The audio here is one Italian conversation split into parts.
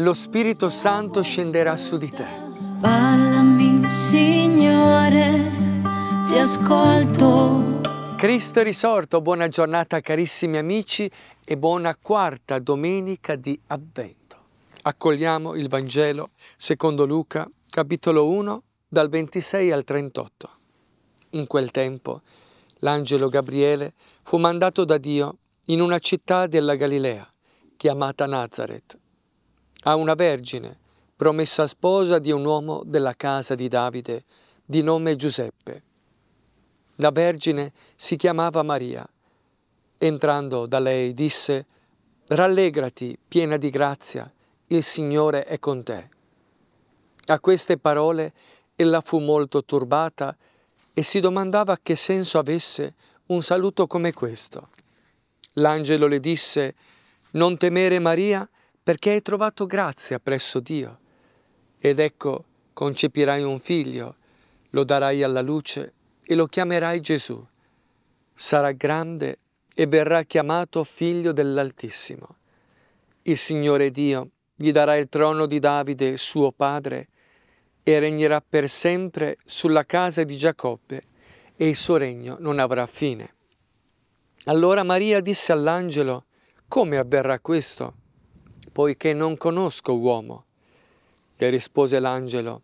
lo Spirito Santo scenderà su di te. Parlami, Signore, ti ascolto. Cristo è risorto, buona giornata carissimi amici e buona quarta domenica di Avvento. Accogliamo il Vangelo secondo Luca, capitolo 1, dal 26 al 38. In quel tempo l'angelo Gabriele fu mandato da Dio in una città della Galilea, chiamata Nazareth a una vergine, promessa sposa di un uomo della casa di Davide, di nome Giuseppe. La vergine si chiamava Maria. Entrando da lei disse, Rallegrati, piena di grazia, il Signore è con te. A queste parole ella fu molto turbata e si domandava che senso avesse un saluto come questo. L'angelo le disse, Non temere Maria, perché hai trovato grazia presso Dio. Ed ecco, concepirai un figlio, lo darai alla luce e lo chiamerai Gesù. Sarà grande e verrà chiamato figlio dell'Altissimo. Il Signore Dio gli darà il trono di Davide, suo padre, e regnerà per sempre sulla casa di Giacobbe, e il suo regno non avrà fine. Allora Maria disse all'angelo, come avverrà questo? poiché non conosco uomo. Le rispose l'angelo,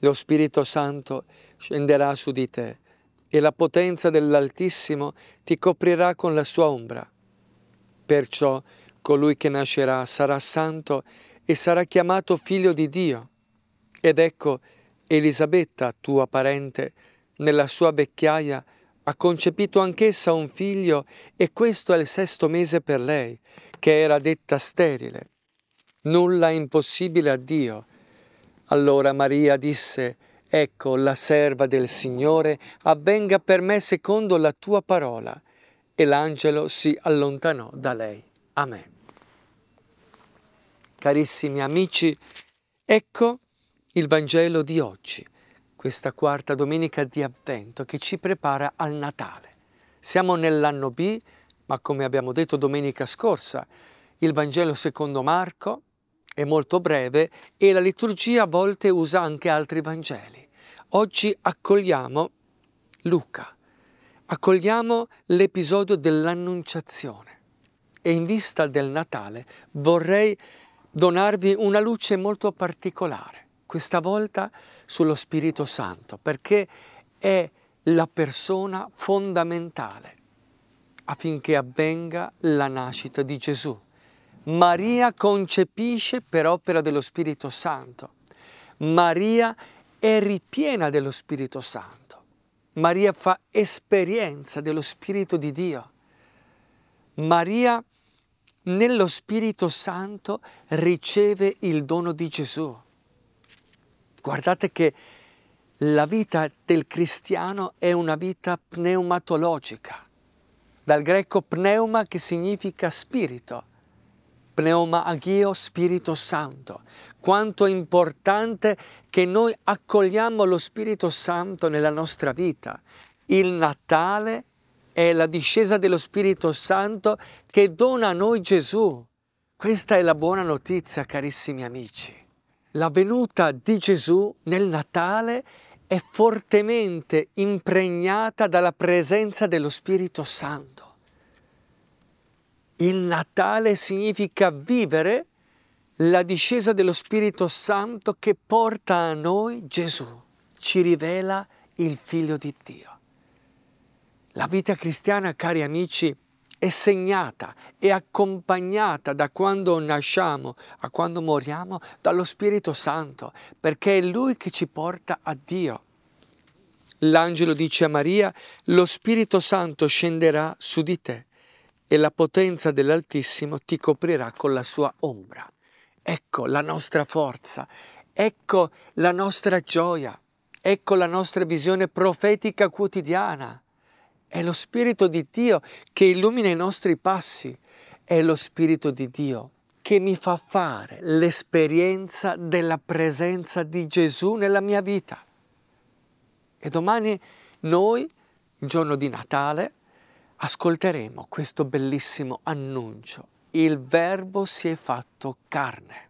lo Spirito Santo scenderà su di te e la potenza dell'Altissimo ti coprirà con la sua ombra. Perciò colui che nascerà sarà santo e sarà chiamato figlio di Dio. Ed ecco, Elisabetta, tua parente, nella sua vecchiaia, ha concepito anch'essa un figlio e questo è il sesto mese per lei, che era detta sterile. Nulla è impossibile a Dio. Allora Maria disse, Ecco la serva del Signore, avvenga per me secondo la tua parola. E l'angelo si allontanò da lei. Amen. Carissimi amici, ecco il Vangelo di oggi, questa quarta domenica di avvento che ci prepara al Natale. Siamo nell'anno B ma come abbiamo detto domenica scorsa, il Vangelo secondo Marco è molto breve e la liturgia a volte usa anche altri Vangeli. Oggi accogliamo Luca, accogliamo l'episodio dell'Annunciazione e in vista del Natale vorrei donarvi una luce molto particolare, questa volta sullo Spirito Santo, perché è la persona fondamentale affinché avvenga la nascita di Gesù. Maria concepisce per opera dello Spirito Santo. Maria è ripiena dello Spirito Santo. Maria fa esperienza dello Spirito di Dio. Maria nello Spirito Santo riceve il dono di Gesù. Guardate che la vita del cristiano è una vita pneumatologica dal greco pneuma che significa spirito, pneuma agio, Spirito Santo. Quanto è importante che noi accogliamo lo Spirito Santo nella nostra vita. Il Natale è la discesa dello Spirito Santo che dona a noi Gesù. Questa è la buona notizia, carissimi amici. La venuta di Gesù nel Natale è è fortemente impregnata dalla presenza dello Spirito Santo. Il Natale significa vivere la discesa dello Spirito Santo che porta a noi Gesù, ci rivela il Figlio di Dio. La vita cristiana, cari amici, è segnata e accompagnata da quando nasciamo a quando moriamo dallo Spirito Santo, perché è Lui che ci porta a Dio. L'angelo dice a Maria, lo Spirito Santo scenderà su di te e la potenza dell'Altissimo ti coprirà con la sua ombra. Ecco la nostra forza, ecco la nostra gioia, ecco la nostra visione profetica quotidiana. È lo Spirito di Dio che illumina i nostri passi, è lo Spirito di Dio che mi fa fare l'esperienza della presenza di Gesù nella mia vita. E domani noi, il giorno di Natale, ascolteremo questo bellissimo annuncio. Il Verbo si è fatto carne,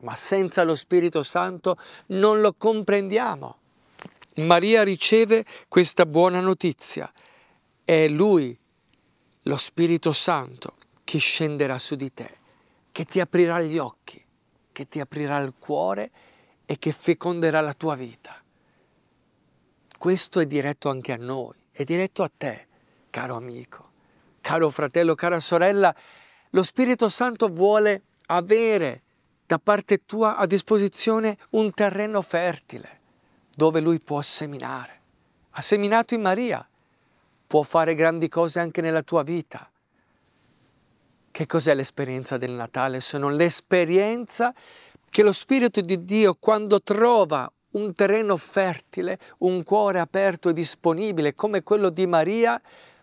ma senza lo Spirito Santo non lo comprendiamo. Maria riceve questa buona notizia. È Lui, lo Spirito Santo, che scenderà su di te, che ti aprirà gli occhi, che ti aprirà il cuore e che feconderà la tua vita questo è diretto anche a noi, è diretto a te, caro amico, caro fratello, cara sorella. Lo Spirito Santo vuole avere da parte tua a disposizione un terreno fertile dove lui può seminare. Ha seminato in Maria, può fare grandi cose anche nella tua vita. Che cos'è l'esperienza del Natale se non l'esperienza che lo Spirito di Dio, quando trova un terreno fertile, un cuore aperto e disponibile come quello di Maria,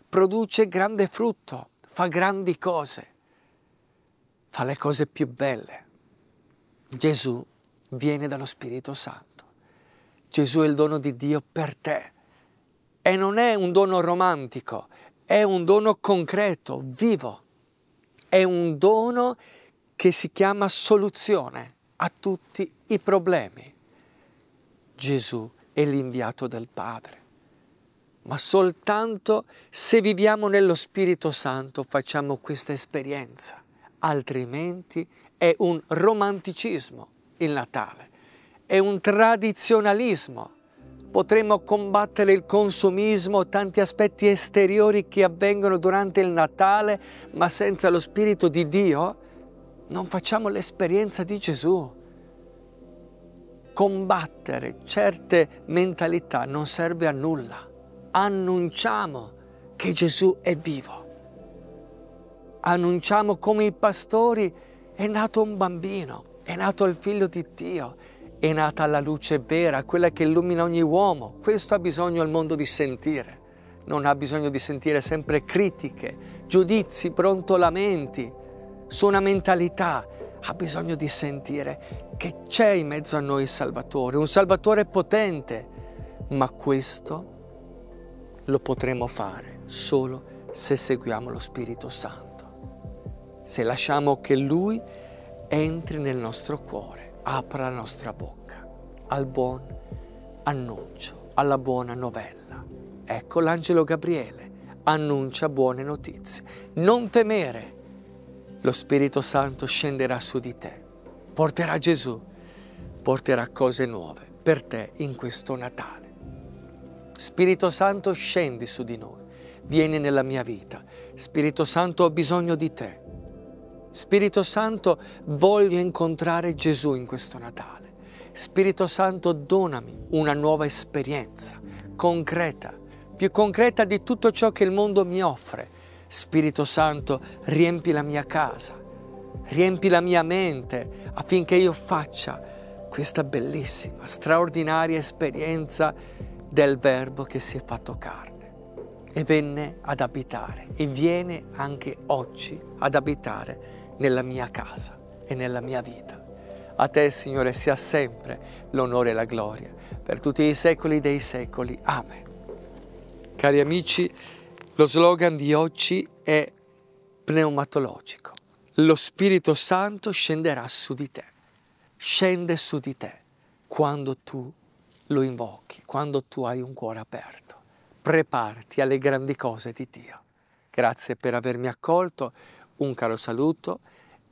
produce grande frutto, fa grandi cose, fa le cose più belle. Gesù viene dallo Spirito Santo. Gesù è il dono di Dio per te e non è un dono romantico, è un dono concreto, vivo, è un dono che si chiama soluzione a tutti i problemi. Gesù è l'inviato del Padre. Ma soltanto se viviamo nello Spirito Santo facciamo questa esperienza, altrimenti è un romanticismo il Natale, è un tradizionalismo. Potremmo combattere il consumismo, tanti aspetti esteriori che avvengono durante il Natale, ma senza lo Spirito di Dio non facciamo l'esperienza di Gesù combattere certe mentalità non serve a nulla. Annunciamo che Gesù è vivo. Annunciamo come i pastori è nato un bambino, è nato il figlio di Dio, è nata la luce vera, quella che illumina ogni uomo. Questo ha bisogno il mondo di sentire. Non ha bisogno di sentire sempre critiche, giudizi, prontolamenti, su una mentalità ha bisogno di sentire che c'è in mezzo a noi il Salvatore, un Salvatore potente, ma questo lo potremo fare solo se seguiamo lo Spirito Santo, se lasciamo che Lui entri nel nostro cuore, apra la nostra bocca al buon annuncio, alla buona novella. Ecco l'angelo Gabriele annuncia buone notizie. Non temere lo Spirito Santo scenderà su di te, porterà Gesù, porterà cose nuove per te in questo Natale. Spirito Santo scendi su di noi, vieni nella mia vita. Spirito Santo ho bisogno di te. Spirito Santo voglio incontrare Gesù in questo Natale. Spirito Santo donami una nuova esperienza concreta, più concreta di tutto ciò che il mondo mi offre Spirito Santo, riempi la mia casa, riempi la mia mente affinché io faccia questa bellissima, straordinaria esperienza del Verbo che si è fatto carne e venne ad abitare e viene anche oggi ad abitare nella mia casa e nella mia vita. A te, Signore, sia sempre l'onore e la gloria per tutti i secoli dei secoli. Amen. Cari amici, lo slogan di oggi è pneumatologico. Lo Spirito Santo scenderà su di te, scende su di te quando tu lo invochi, quando tu hai un cuore aperto. Preparati alle grandi cose di Dio. Grazie per avermi accolto, un caro saluto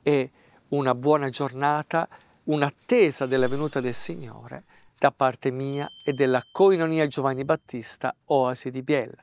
e una buona giornata, un'attesa della venuta del Signore da parte mia e della Coinonia Giovanni Battista Oasi di Biella.